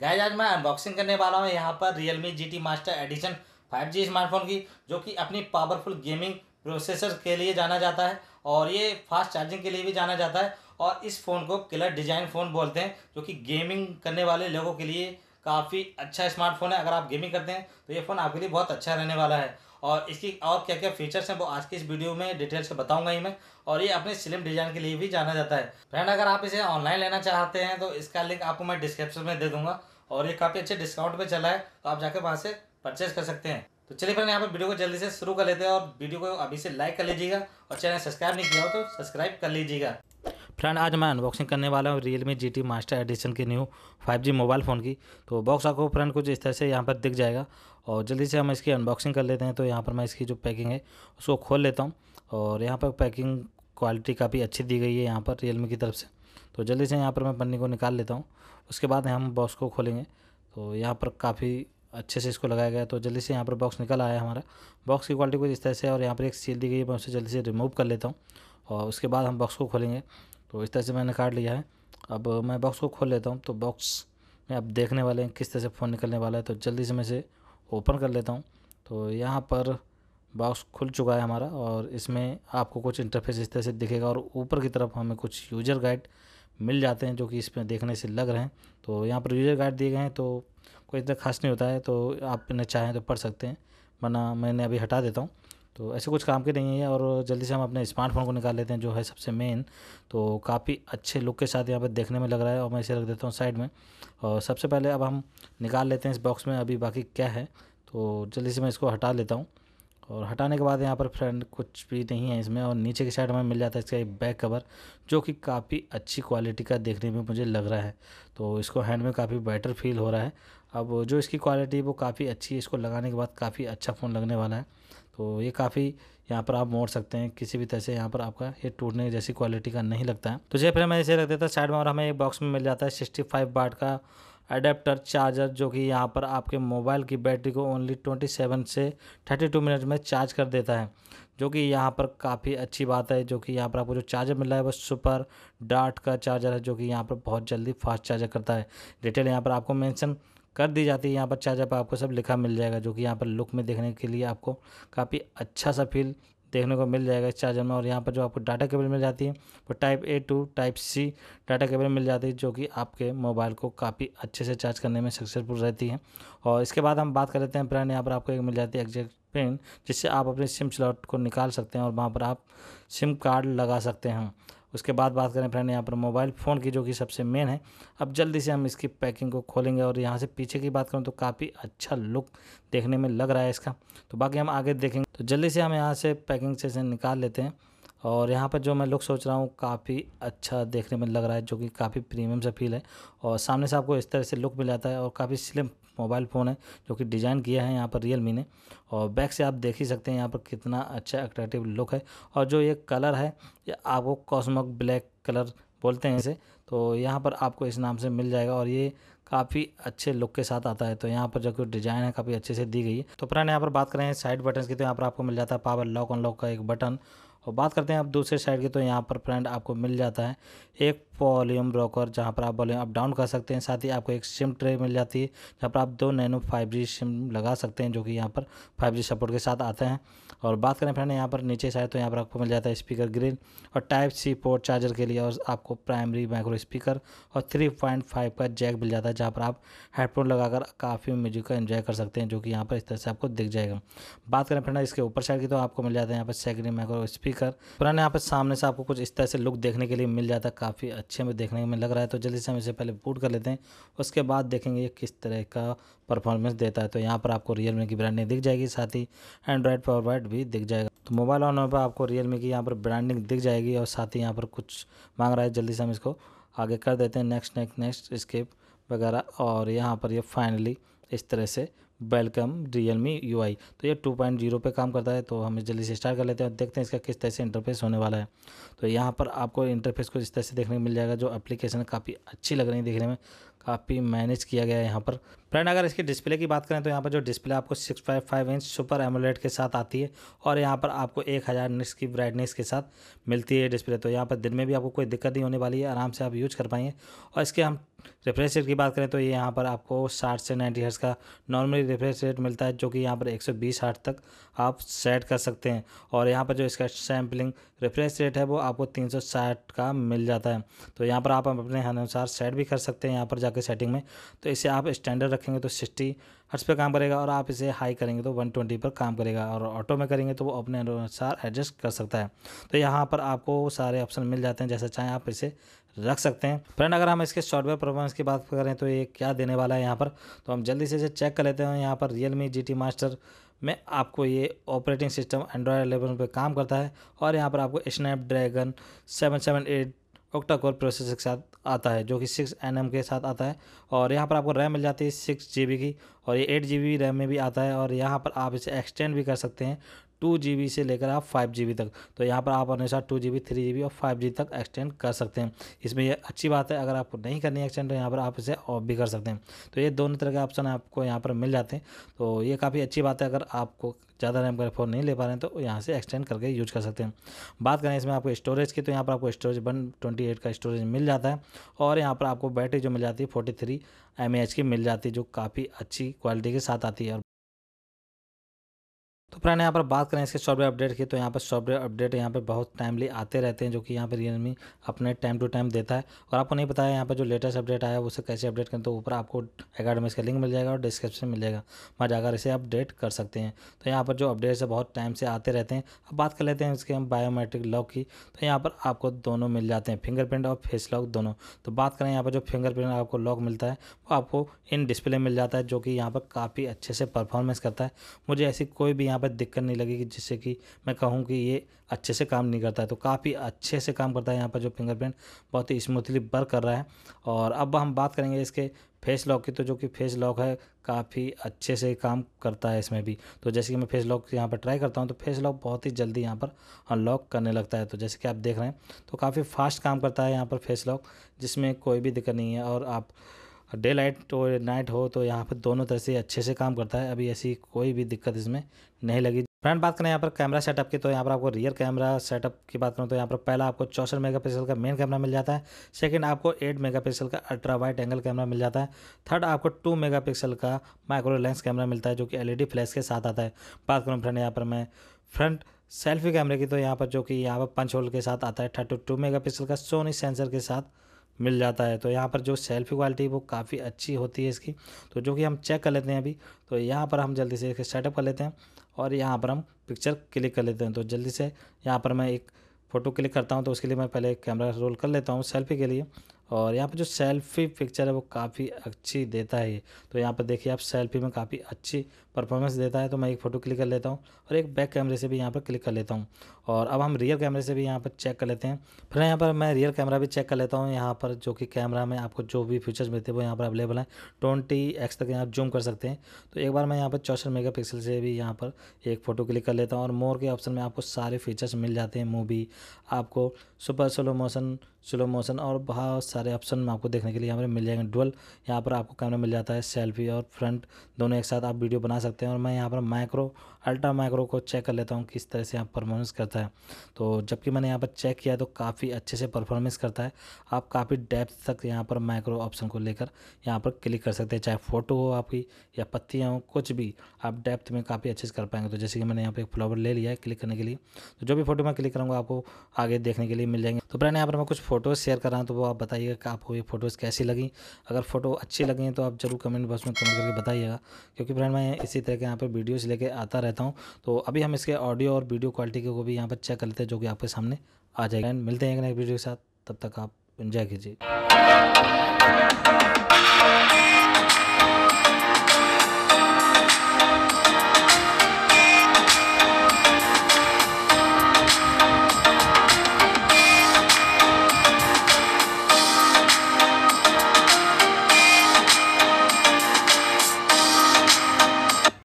guys आज मैं unboxing करने वाला हूँ यहाँ पर Realme G master edition 5G smartphone की जो कि अपनी पावरफुल गेमिंग प्रोसेसर के लिए जाना जाता है और ये फास्ट चार्जिंग के लिए भी जाना जाता है और इस फ़ोन को किलर डिज़ाइन फ़ोन बोलते हैं जो कि गेमिंग करने वाले लोगों के लिए काफ़ी अच्छा स्मार्टफोन है अगर आप गेमिंग करते हैं तो ये फ़ोन आपके लिए बहुत अच्छा रहने वाला है और इसकी और क्या क्या फीचर्स हैं वो आज की इस वीडियो में डिटेल से बताऊंगा ही मैं और ये अपने स्लिम डिज़ाइन के लिए भी जाना जाता है फ्रेंड अगर आप इसे ऑनलाइन लेना चाहते हैं तो इसका लिंक आपको मैं डिस्क्रिप्शन में दे दूंगा और ये काफ़ी अच्छे डिस्काउंट पर चला है तो आप जाकर वहाँ से परचेज कर सकते हैं तो चलिए फ्रेंड यहाँ पर वीडियो को जल्दी से शुरू कर लेते हैं और वीडियो को अभी से लाइक कर लीजिएगा और चैनल सब्सक्राइब नहीं किया हो तो सब्सक्राइब कर लीजिएगा फ्रेंड आज मैं अनबॉक्सिंग करने वाला हूँ Realme G T master edition के न्यू 5G मोबाइल फ़ोन की तो बॉक्स आपको फ्रेंड कुछ इस तरह से यहाँ पर दिख जाएगा और जल्दी से हम इसकी अनबॉक्सिंग कर लेते हैं तो यहाँ पर मैं इसकी जो पैकिंग है उसको खोल लेता हूँ और यहाँ पर पैकिंग क्वालिटी काफ़ी अच्छी दी गई है यहाँ पर रियल की तरफ से तो जल्दी से यहाँ पर मैं पन्नी को निकाल लेता हूँ उसके बाद हम बॉक्स को खोलेंगे तो यहाँ पर काफ़ी अच्छे से इसको लगाया गया तो जल्दी से यहाँ पर बॉक्स निकल आया हमारा बॉक्स की क्वालिटी कुछ इस तरह से और यहाँ पर एक सील दी गई है मैं उसे जल्दी से रिमूव कर लेता हूँ और उसके बाद हम बॉक्स को खोलेंगे तो इस तरह से मैंने काट लिया है अब मैं बॉक्स को खोल लेता हूँ तो बॉक्स में अब देखने वाले हैं किस तरह से फ़ोन निकलने वाला है तो जल्दी से मैं इसे ओपन कर लेता हूँ तो यहाँ पर बॉक्स खुल चुका है हमारा और इसमें आपको कुछ इंटरफेस इस तरह से दिखेगा और ऊपर की तरफ हमें कुछ यूजर गाइड मिल जाते हैं जो कि इसमें देखने से लग रहे हैं तो यहाँ पर यूजर गाइड दिए गए हैं तो कोई इतना खास नहीं होता है तो आप इन्हें चाहें तो पढ़ सकते हैं वरना मैंने अभी हटा देता हूँ तो ऐसे कुछ काम के नहीं है और जल्दी से हम अपने स्मार्टफोन को निकाल लेते हैं जो है सबसे मेन तो काफ़ी अच्छे लुक के साथ यहाँ पर देखने में लग रहा है और मैं इसे रख देता हूँ साइड में और सबसे पहले अब हम निकाल लेते हैं इस बॉक्स में अभी बाकी क्या है तो जल्दी से मैं इसको हटा लेता हूँ और हटाने के बाद यहाँ पर फ्रेंड कुछ भी नहीं है इसमें और नीचे की साइड हमें मिल जाता है इसका एक बैक कवर जो कि काफ़ी अच्छी क्वालिटी का देखने में मुझे लग रहा है तो इसको हैंड में काफ़ी बेटर फील हो रहा है अब जो इसकी क्वालिटी वो काफ़ी अच्छी है इसको लगाने के बाद काफ़ी अच्छा फ़ोन लगने वाला है तो ये काफ़ी यहाँ पर आप मोड़ सकते हैं किसी भी तरह से यहाँ पर आपका ये टूटने जैसी क्वालिटी का नहीं लगता है तो जैसे फिर मैं इसे रख देता साइड में और हमें एक बॉक्स में मिल जाता है सिक्सटी फाइव बाट का अडेप्टर चार्जर जो कि यहाँ पर आपके मोबाइल की बैटरी को ओनली सेवन से टू मिनट में चार्ज कर देता है जो कि यहाँ पर काफ़ी अच्छी बात है जो कि यहाँ पर आपको जो चार्जर मिल रहा है वो सुपर डार्ट का चार्जर है जो कि यहाँ पर बहुत जल्दी फास्ट चार्जर करता है डिटेल यहाँ पर आपको मैंशन कर दी जाती है यहाँ पर चार्जर पर आपको सब लिखा मिल जाएगा जो कि यहाँ पर लुक में देखने के लिए आपको काफ़ी अच्छा सा फील देखने को मिल जाएगा इस चार्जर में और यहाँ पर जो आपको डाटा केबल मिल जाती है वो type A to type C data cable मिल जाती है जो कि आपके मोबाइल को काफ़ी अच्छे से चार्ज करने में सक्सेसफुल रहती है और इसके बाद हम बात कर लेते हैं ब्रांड यहाँ पर आपको एक मिल जाती है एग्जैक्ट पिन जिससे आप अपने सिम स्लॉट को निकाल सकते हैं और वहाँ पर आप सिम कार्ड लगा सकते हैं उसके बाद बात करें फ्रेंड यहाँ पर मोबाइल फ़ोन की जो कि सबसे मेन है अब जल्दी से हम इसकी पैकिंग को खोलेंगे और यहाँ से पीछे की बात करूँ तो काफ़ी अच्छा लुक देखने में लग रहा है इसका तो बाकी हम आगे देखेंगे तो जल्दी से हम यहाँ से पैकिंग से निकाल लेते हैं और यहाँ पर जो मैं लुक सोच रहा हूँ काफ़ी अच्छा देखने में लग रहा है जो कि काफ़ी प्रीमियम सा फील है और सामने से आपको इस तरह से लुक मिल जाता है और काफ़ी स्लिम मोबाइल फ़ोन है जो कि डिज़ाइन किया है यहाँ पर रियल ने और बैक से आप देख ही सकते हैं यहाँ पर कितना अच्छा अट्रैक्टिव लुक है और जो ये कलर है ये आपको कॉस्मोक ब्लैक कलर बोलते हैं इसे तो यहाँ पर आपको इस नाम से मिल जाएगा और ये काफ़ी अच्छे लुक के साथ आता है तो यहाँ पर जो कि डिज़ाइन है काफ़ी अच्छे से दी गई है तो फ्रेंड यहाँ पर बात करें साइड बटन की तो यहाँ पर आपको मिल जाता है पावर लॉक अनलॉक का एक बटन और बात करते हैं आप दूसरे साइड की तो यहाँ पर फ्रेंड आपको मिल जाता है एक वॉल्यूम ब्रोकर जहाँ पर आप वॉल्यूम अप डाउन कर सकते हैं साथ ही आपको एक सिम ट्रे मिल जाती है जहाँ पर आप दो नैनो फाइव जी सिम लगा सकते हैं जो कि यहाँ पर फाइव जी सपोर्ट के साथ आते हैं और बात करें फ्रेंड यहाँ पर नीचे साइड तो यहाँ पर आपको मिल जाता है स्पीकर ग्रिल और टाइप सी पोर्ट चार्जर के लिए और आपको प्राइमरी माइक्रो स्पीकर और थ्री पॉइंट फाइव का जैक मिल जाता है जहाँ पर आप हेडफोन लगाकर काफ़ी म्यूजिक का इन्जॉय कर सकते हैं जो कि यहाँ पर इस तरह से आपको दिख जाएगा बात करें फ्रेंड इसके ऊपर साइड की तो आपको मिल जाता है यहाँ पर सेकंड माइक्रो स्पीकर कर पुराने यहाँ पे सामने से आपको कुछ इस तरह से लुक देखने के लिए मिल जाता है काफ़ी अच्छे में देखने में लग रहा है तो जल्दी से हम इसे पहले बूट कर लेते हैं उसके बाद देखेंगे ये किस तरह का परफॉर्मेंस देता है तो यहाँ पर आपको रियल की ब्रांडिंग दिख जाएगी साथ ही एंड्रॉयड पावर भी दिख जाएगा तो मोबाइल ऑन होने पर आपको रियल की यहाँ पर ब्रांडिंग दिख जाएगी और साथ ही यहाँ पर कुछ मांग रहा है जल्दी से हम इसको आगे कर देते हैं नेक्स्ट नेक्स्ट नेक्स्ट स्किप वगैरह और यहाँ पर ये फाइनली इस तरह से वेलकम रियलमी आई तो ये 2.0 पे काम करता है तो हम जल्दी से स्टार्ट कर लेते हैं और देखते हैं इसका किस तरह से इंटरफेस होने वाला है तो यहाँ पर आपको इंटरफेस को इस तरह से देखने को मिल जाएगा जो एप्लीकेशन काफ़ी अच्छी लग रही है देखने में काफ़ी मैनेज किया गया है यहाँ पर फ्रेंड अगर इसके डिस्प्ले की बात करें तो यहाँ पर जो डिस्प्ले आपको 6.5 इंच सुपर एमोलेट के साथ आती है और यहाँ पर आपको 1000 हज़ार की ब्राइटनेस के साथ मिलती है डिस्प्ले तो यहाँ पर दिन में भी आपको कोई दिक्कत नहीं होने वाली है आराम से आप यूज कर पाएंगे और इसके हम रिफ्रेश रेट की बात करें तो ये यहाँ पर आपको 60 से 90 हर्ट्स का नॉर्मली रिफ्रेश रेट मिलता है जो कि यहाँ पर 120 हर्ट्स तक आप सेट कर सकते हैं और यहाँ पर जो इसका सैम्पलिंग रिफ्रेश रेट है वो आपको 360 का मिल जाता है तो यहाँ पर आप अपने अनुसार सेट भी कर सकते हैं यहाँ पर जाकर सेटिंग में तो इसे आप स्टैंडर्ड रखेंगे तो सिक्सटी हर्ट्स पे काम करेगा और आप इसे हाई करेंगे तो 120 पर काम करेगा और ऑटो में करेंगे तो वो अपने अनुसार एडजस्ट कर सकता है तो यहाँ पर आपको सारे ऑप्शन मिल जाते हैं जैसा चाहें आप इसे रख सकते हैं फ्रेंड अगर हम इसके सॉफ्टवेयर परफॉर्मेंस की बात करें तो ये क्या देने वाला है यहाँ पर तो हम जल्दी से इसे चेक कर लेते हैं यहाँ पर रियल मी जी मास्टर में आपको ये ऑपरेटिंग सिस्टम एंड्रॉयड 11 पर काम करता है और यहाँ पर आपको Snapdragon seven seven eight octa core processor के साथ आता है जो कि सिक्स एन के साथ आता है और यहाँ पर आपको रैम मिल जाती है सिक्स जी की और ये एट जी रैम में भी आता है और यहाँ पर आप इसे एक्सटेंड भी कर सकते हैं टू जी से लेकर आप फाइव जी तक तो यहाँ पर आप हमेशा two G B three G और फाइव जी तक एक्सटेंड कर सकते हैं इसमें यह अच्छी बात है अगर आपको नहीं करनी एक्सटेंड तो यहाँ पर आप इसे ऑफ भी कर सकते हैं तो ये दोनों तरह के ऑप्शन आपको यहाँ पर मिल जाते हैं तो ये काफ़ी अच्छी बात है अगर आपको ज़्यादा रैम का फ़ोन नहीं ले पा रहे हैं तो यहाँ से एक्सटेंड करके यूज कर सकते हैं बात करें इसमें आपको स्टोरेज की तो यहाँ पर आपको स्टोरेज वन ट्वेंटी एट का स्टोरेज मिल जाता है और यहाँ पर आपको बैटरी जो मिल जाती है फोर्टी थ्री एम की मिल जाती है जो काफ़ी अच्छी क्वालिटी के साथ आती है और तो फ्रेंड यहाँ पर बात करें इसके सॉफ्टवेयर अपडेट की तो यहाँ पर सॉफ्टवेयर अपडेट यहाँ पर बहुत टाइमली आते रहते हैं जो कि यहाँ पर रियलमी अपने टाइम टू टाइम देता है और आपको नहीं पता है यहाँ पर जो लेटेस्ट अपडेट आया है उसे कैसे अपडेट करें तो ऊपर आपको अकेडमी इसका लिंक मिल जाएगा और डिस्क्रिप्शन मिल जाएगा वहाँ जाकर इसे अपडेट कर सकते हैं तो यहाँ पर जो अपडेट्स है बहुत टाइम से आते रहते हैं अब बात कर लेते हैं इसके हम बायोमेट्रिक लॉक की तो यहाँ पर आपको दोनों मिल जाते हैं फिंगरप्रिंट और फेस लॉक दोनों तो बात करें यहाँ पर जो फिंगरप्रिंट आपको लॉक मिलता है वो आपको इन डिस्प्ले मिल जाता है जो कि यहाँ पर काफ़ी अच्छे से परफॉर्मेंस करता है मुझे ऐसी कोई भी यहाँ पर दिक्कत नहीं लगेगी जिससे कि मैं कहूँ कि ये अच्छे से काम नहीं करता है तो काफ़ी अच्छे से काम करता है यहाँ पर जो फिंगरप्रिंट बहुत ही स्मूथली वर्क कर रहा है और अब हम बात करेंगे इसके फेस लॉक की तो जो कि फेस लॉक है काफ़ी अच्छे से काम करता है इसमें भी तो जैसे कि मैं फेस लॉक यहाँ पर ट्राई करता हूँ तो फेस लॉक बहुत ही जल्दी यहाँ पर अनलॉक करने लगता है तो जैसे कि आप देख रहे हैं तो काफ़ी फास्ट काम करता है यहाँ पर फेस लॉक जिसमें कोई भी दिक्कत नहीं है और आप डे लाइट और तो नाइट हो तो यहाँ पर दोनों तरह से अच्छे से काम करता है अभी ऐसी कोई भी दिक्कत इसमें नहीं लगी फ्रेंड बात करें यहाँ पर कैमरा सेटअप की तो यहाँ पर आपको रियर कैमरा सेटअप की बात करूँ तो यहाँ पर पहला आपको चौसठ मेगापिक्सल का मेन कैमरा मिल जाता है सेकंड आपको 8 मेगापिक्सल का अल्ट्रा वाइट एंगल कैमरा मिल जाता है थर्ड आपको 2 मेगापिक्सल का माइक्रो लेंस कैमरा मिलता है जो कि एलईडी फ्लैश के साथ आता है बात करूँ फ्रेंड यहाँ पर मैं फ्रंट सेल्फी कैमरे की तो यहाँ पर जो कि यहाँ पर पंच होल के साथ आता है थर्टी टू मेगापिक्सल का सोनी सेंसर के साथ मिल जाता है तो यहाँ पर जो सेल्फी क्वालिटी वो काफ़ी अच्छी होती है इसकी तो जो कि हम चेक कर लेते हैं अभी तो यहाँ पर हम जल्दी से सेटअप कर लेते हैं और यहाँ पर हम पिक्चर क्लिक कर लेते हैं तो जल्दी से यहाँ पर मैं एक फ़ोटो क्लिक करता हूँ तो उसके लिए मैं पहले कैमरा रोल कर लेता हूँ सेल्फी के लिए और यहाँ पर जो सेल्फी पिक्चर है वो काफ़ी अच्छी देता है तो यहाँ पर देखिए आप सेल्फी में काफ़ी अच्छी परफॉर्मेंस देता है तो मैं एक फ़ोटो क्लिक कर लेता हूँ और एक बैक कैमरे से भी यहाँ पर क्लिक कर लेता हूँ और अब हम रियर कैमरे से भी यहाँ पर चेक कर लेते हैं फिर यहाँ पर मैं रियर कैमरा भी चेक कर लेता हूँ यहाँ पर जो कि कैमरा में आपको जो भी फीचर्स मिलते हैं वो यहाँ पर अवेलेबल हैं ट्वेंटी एक्स तक यहाँ जूम कर सकते हैं तो एक बार मैं यहाँ पर चौसठ मेगा से भी यहाँ पर एक फ़ोटो क्लिक कर लेता हूँ और मोर के ऑप्शन में आपको सारे फीचर्स मिल जाते हैं मूवी आपको super slow motion slow motion और बहुत सारे ऑप्शन आपको देखने के लिए यहाँ पर मिल जाएंगे डुअल यहाँ पर आपको कैमरा मिल जाता है सेल्फी और फ्रंट दोनों एक साथ आप वीडियो बना सकते हैं और मैं यहाँ पर माइक्रो अल्ट्रा माइक्रो को चेक कर लेता हूँ किस तरह से यहाँ परफॉर्मेंस करता है तो जबकि मैंने यहाँ पर चेक किया तो काफ़ी अच्छे से परफॉर्मेंस करता है आप काफ़ी डेप्थ तक यहाँ पर माइक्रो ऑप्शन को लेकर यहाँ पर क्लिक कर सकते हैं चाहे फ़ोटो हो आपकी या पत्तियाँ हो कुछ भी आप डेप्थ में काफ़ी अच्छे से कर पाएंगे तो जैसे कि मैंने यहाँ पर एक फ्लावर ले लिया है क्लिक करने के लिए तो जो भी फोटो मैं क्लिक करूँगा आपको आगे देखने के लिए मिल जाएंगे तो फ्रेंड यहाँ पर मैं कुछ फ़ोटोज़ शेयर कर रहा हूँ तो वो आप बताइएगा कि आपको ये फ़ोटोज़ कैसी लगी अगर फ़ोटो अच्छी लगी तो आप ज़रूर कमेंट बॉक्स में कमेंट करके बताइएगा क्योंकि फ्रेंड मैं इसी तरह के यहाँ पर वीडियोज़ लेके आता रहता हूँ तो अभी हम इसके ऑडियो और वीडियो क्वालिटी को भी यहाँ पर चेक कर लेते हैं जो कि आपके सामने आ जाएगा एंड मिलते हैं एक नए वीडियो के साथ तब तक आप इन्जॉय कीजिए